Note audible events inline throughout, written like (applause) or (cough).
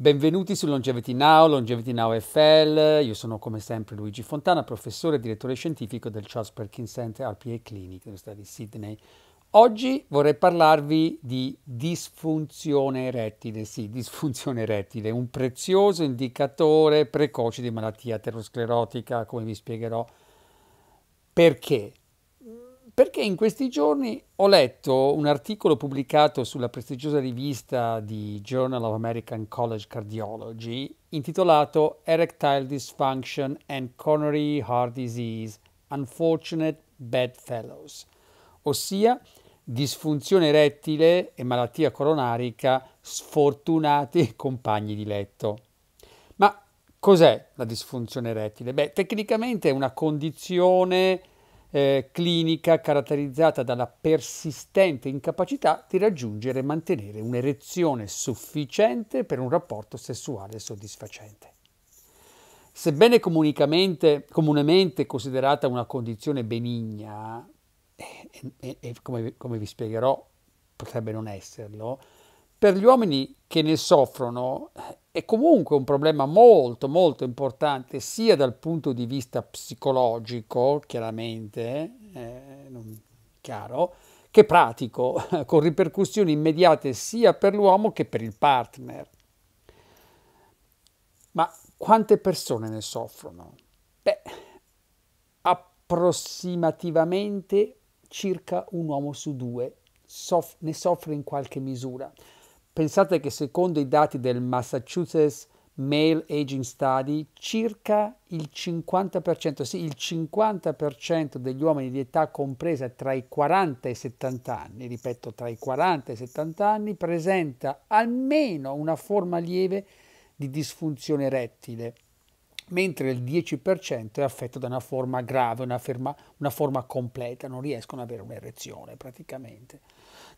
Benvenuti su Longevity Now, Longevity Now FL, io sono come sempre Luigi Fontana, professore e direttore scientifico del Charles Perkins Center RPA Clinic Università di Sydney. Oggi vorrei parlarvi di disfunzione rettile, sì, disfunzione rettile, un prezioso indicatore precoce di malattia aterosclerotica, come vi spiegherò perché perché in questi giorni ho letto un articolo pubblicato sulla prestigiosa rivista di Journal of American College Cardiology intitolato Erectile Dysfunction and Coronary Heart Disease Unfortunate Bedfellows, ossia disfunzione erettile e malattia coronarica sfortunati (laughs) compagni di letto. Ma cos'è la disfunzione erettile? Beh, tecnicamente è una condizione eh, clinica caratterizzata dalla persistente incapacità di raggiungere e mantenere un'erezione sufficiente per un rapporto sessuale soddisfacente. Sebbene comunemente considerata una condizione benigna, eh, e, e, e come, come vi spiegherò potrebbe non esserlo, per gli uomini che ne soffrono è comunque un problema molto molto importante sia dal punto di vista psicologico, chiaramente, eh, chiaro, che pratico, (laughs) con ripercussioni immediate sia per l'uomo che per il partner. Ma quante persone ne soffrono? Beh, approssimativamente circa un uomo su due soff- ne soffre in qualche misura. Pensate che secondo i dati del Massachusetts Male Aging Study, circa il 50%, sì, il 50% degli uomini di età compresa tra i 40 e i 70 anni, ripeto, tra i 40 e i 70 anni, presenta almeno una forma lieve di disfunzione rettile mentre il 10% è affetto da una forma grave, una forma, una forma completa, non riescono ad avere un'erezione praticamente.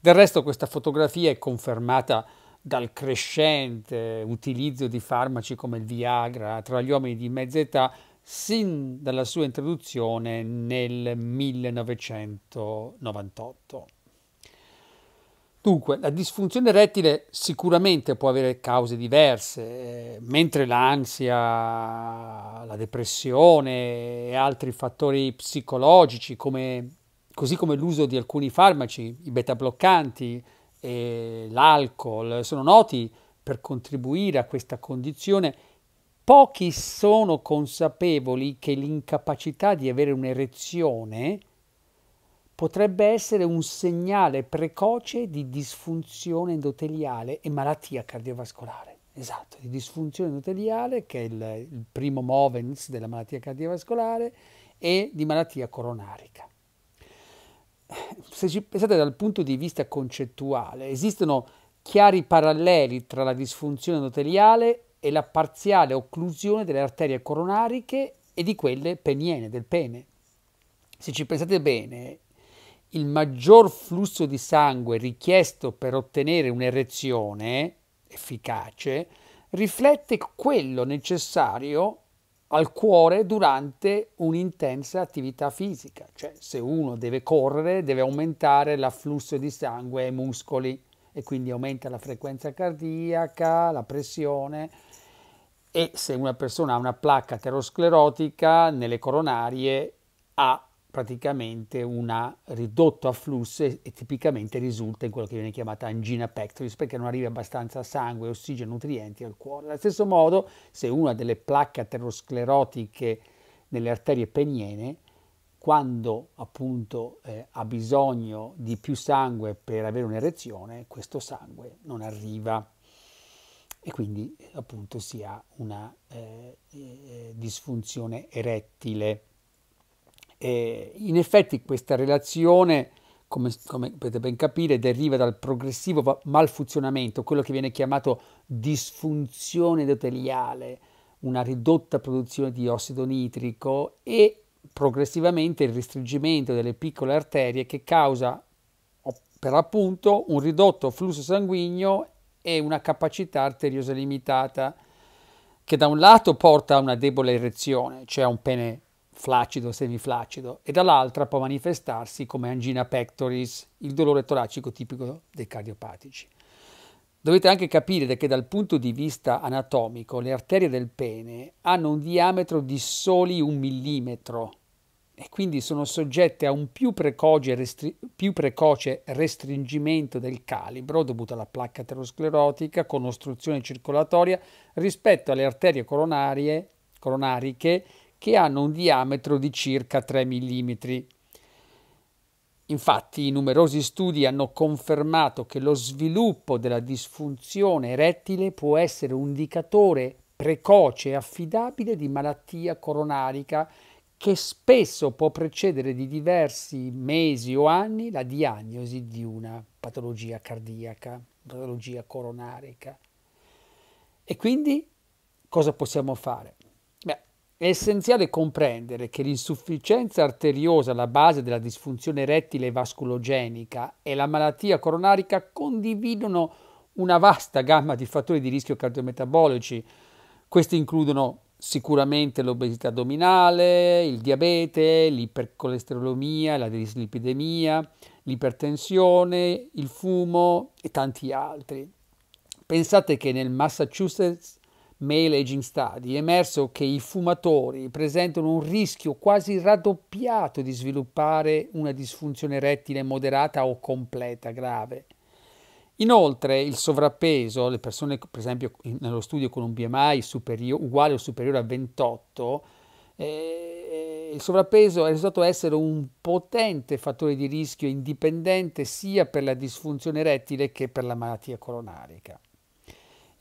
Del resto questa fotografia è confermata dal crescente utilizzo di farmaci come il Viagra tra gli uomini di mezza età sin dalla sua introduzione nel 1998. Dunque, la disfunzione rettile sicuramente può avere cause diverse, eh, mentre l'ansia, la depressione e altri fattori psicologici, come, così come l'uso di alcuni farmaci, i beta bloccanti e l'alcol, sono noti per contribuire a questa condizione. Pochi sono consapevoli che l'incapacità di avere un'erezione potrebbe essere un segnale precoce di disfunzione endoteliale e malattia cardiovascolare. Esatto, di disfunzione endoteliale, che è il, il primo movens della malattia cardiovascolare, e di malattia coronarica. Se ci pensate dal punto di vista concettuale, esistono chiari paralleli tra la disfunzione endoteliale e la parziale occlusione delle arterie coronariche e di quelle peniene, del pene. Se ci pensate bene, il maggior flusso di sangue richiesto per ottenere un'erezione efficace riflette quello necessario al cuore durante un'intensa attività fisica, cioè se uno deve correre deve aumentare l'afflusso di sangue ai muscoli e quindi aumenta la frequenza cardiaca, la pressione e se una persona ha una placca aterosclerotica nelle coronarie ha praticamente un ridotto afflusso e, e, tipicamente risulta in quello che viene chiamata angina pectoris perché non arriva abbastanza sangue, ossigeno, e nutrienti al cuore. Allo stesso modo, se una delle placche aterosclerotiche nelle arterie peniene, quando appunto eh, ha bisogno di più sangue per avere un'erezione, questo sangue non arriva e quindi appunto si ha una eh, eh, disfunzione erettile. Eh, in effetti questa relazione, come, come, potete ben capire, deriva dal progressivo malfunzionamento, quello che viene chiamato disfunzione endoteliale, una ridotta produzione di ossido nitrico e progressivamente il restringimento delle piccole arterie che causa per appunto un ridotto flusso sanguigno e una capacità arteriosa limitata che da un lato porta a una debole erezione, cioè a un pene flaccido, semiflaccido e dall'altra può manifestarsi come angina pectoris, il dolore toracico tipico dei cardiopatici. Dovete anche capire che dal punto di vista anatomico le arterie del pene hanno un diametro di soli un millimetro e quindi sono soggette a un più precoce, restri- più precoce restringimento del calibro dovuto alla placca aterosclerotica con ostruzione circolatoria rispetto alle arterie coronarie, coronariche che hanno un diametro di circa 3 mm. Infatti numerosi studi hanno confermato che lo sviluppo della disfunzione erettile può essere un indicatore precoce e affidabile di malattia coronarica che spesso può precedere di diversi mesi o anni la diagnosi di una patologia cardiaca, patologia coronarica. E quindi cosa possiamo fare? È essenziale comprendere che l'insufficienza arteriosa alla base della disfunzione rettile vasculogenica e la malattia coronarica condividono una vasta gamma di fattori di rischio cardiometabolici. Questi includono sicuramente l'obesità addominale, il diabete, l'ipercolesterolemia, la dislipidemia, l'ipertensione, il fumo e tanti altri. Pensate che nel Massachusetts Male Aging Study, è emerso che i fumatori presentano un rischio quasi raddoppiato di sviluppare una disfunzione rettile moderata o completa grave. Inoltre il sovrappeso, le persone per esempio nello studio con un BMI uguale o superiore a 28, eh, eh, il sovrappeso è risultato essere un potente fattore di rischio indipendente sia per la disfunzione rettile che per la malattia coronarica.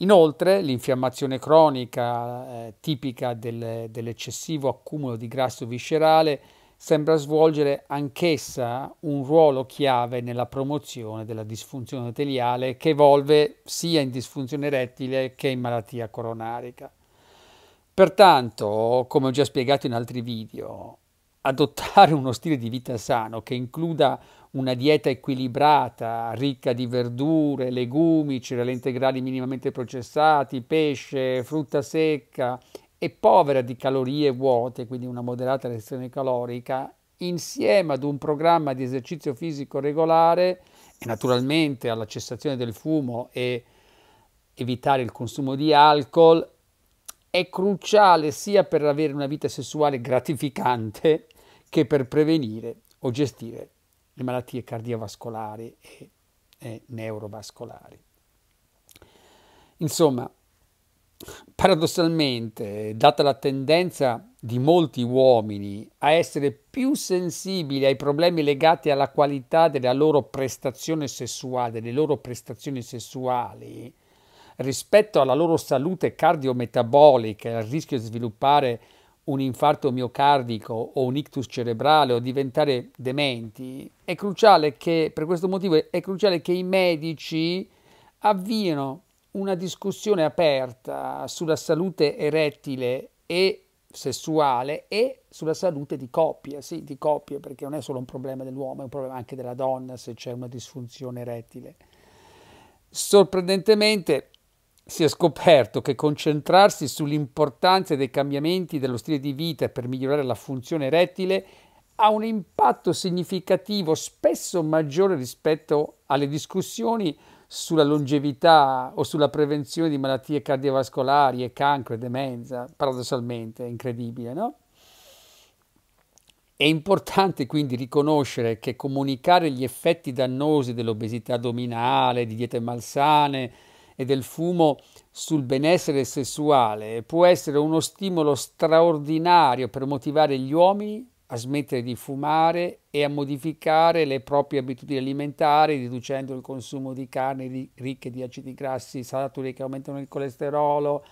Inoltre l'infiammazione cronica eh, tipica del, dell'eccessivo accumulo di grasso viscerale sembra svolgere anch'essa un ruolo chiave nella promozione della disfunzione teliale che evolve sia in disfunzione rettile che in malattia coronarica. Pertanto, come ho già spiegato in altri video, adottare (laughs) uno stile di vita sano che includa una dieta equilibrata, ricca di verdure, legumi, cereali integrali minimamente processati, pesce, frutta secca e povera di calorie vuote, quindi una moderata restrizione calorica, insieme ad un programma di esercizio fisico regolare e naturalmente alla cessazione del fumo e evitare il consumo di alcol, è cruciale sia per avere una vita sessuale gratificante che per prevenire o gestire le malattie cardiovascolari e, e neurovascolari. Insomma, paradossalmente, data la tendenza di molti uomini a essere più sensibili ai problemi legati alla qualità della loro prestazione sessuale, delle loro prestazioni sessuali, rispetto alla loro salute cardiometabolica e al rischio di sviluppare un infarto miocardico o un ictus cerebrale o diventare dementi, è cruciale che, per questo motivo è cruciale che i medici avviino una discussione aperta sulla salute erettile e sessuale e sulla salute di coppia, sì, di coppia, perché non è solo un problema dell'uomo, è un problema anche della donna se c'è una disfunzione erettile. Sorprendentemente si è scoperto che concentrarsi sull'importanza dei cambiamenti dello stile di vita per migliorare la funzione erettile ha un impatto significativo, spesso maggiore rispetto alle discussioni sulla longevità o sulla prevenzione di malattie cardiovascolari e cancro e demenza, paradossalmente, è incredibile, no? È importante quindi riconoscere che comunicare gli effetti dannosi dell'obesità addominale, di diete malsane, e del fumo sul benessere sessuale può essere uno stimolo straordinario per motivare gli uomini a smettere di fumare e a modificare le proprie abitudini alimentari, riducendo il consumo di carni ricche di acidi grassi saturi che aumentano il colesterolo,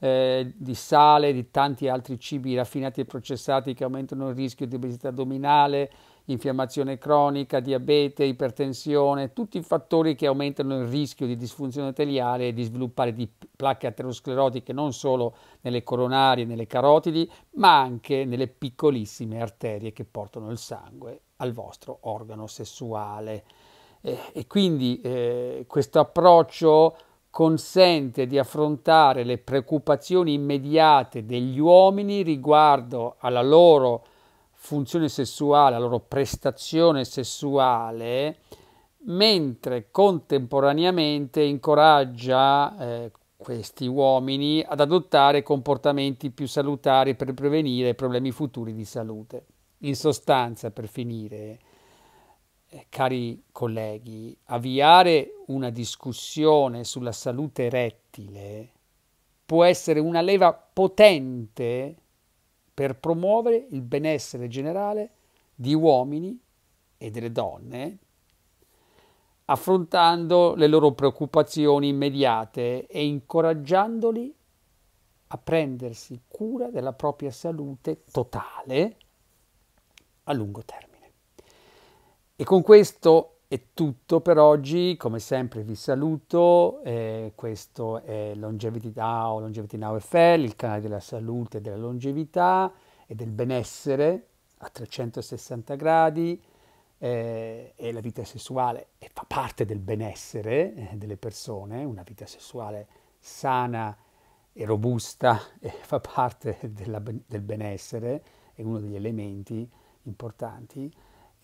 eh, di sale, di tanti altri cibi raffinati e processati che aumentano il rischio di obesità addominale, infiammazione cronica, diabete, ipertensione, tutti i fattori che aumentano il rischio di disfunzione teliale e di sviluppare di placche aterosclerotiche non solo nelle coronarie, nelle carotidi, ma anche nelle piccolissime arterie che portano il sangue al vostro organo sessuale. Eh, e quindi eh, questo approccio consente di affrontare le preoccupazioni immediate degli uomini riguardo alla loro funzione sessuale, la loro prestazione sessuale, mentre contemporaneamente incoraggia eh, questi uomini ad adottare comportamenti più salutari per prevenire problemi futuri di salute. In sostanza, per finire, eh, cari colleghi, avviare una discussione sulla salute rettile può essere una leva potente per promuovere il benessere generale di uomini e delle donne, affrontando le loro preoccupazioni immediate e incoraggiandoli a prendersi cura della propria salute totale a lungo termine. E con questo è tutto per oggi, come sempre vi saluto, eh, questo è Longevity Now, Longevity Now FL, il canale della salute, della longevità e del benessere a 360 gradi eh, e la vita sessuale fa parte del benessere eh, delle persone, una vita sessuale sana e robusta eh, fa parte della, del benessere, è uno degli elementi importanti.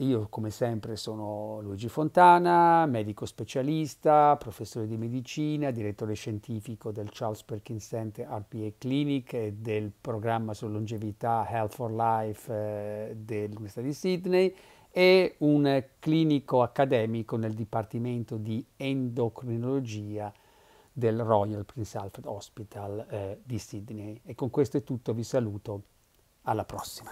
Io come sempre sono Luigi Fontana, medico specialista, professore di medicina, direttore scientifico del Charles Perkins Center RPA Clinic e del programma su longevità Health for Life eh, dell'Università di Sydney e un clinico accademico nel Dipartimento di Endocrinologia del Royal Prince Alfred Hospital eh, di Sydney. E con questo è tutto, vi saluto, alla prossima.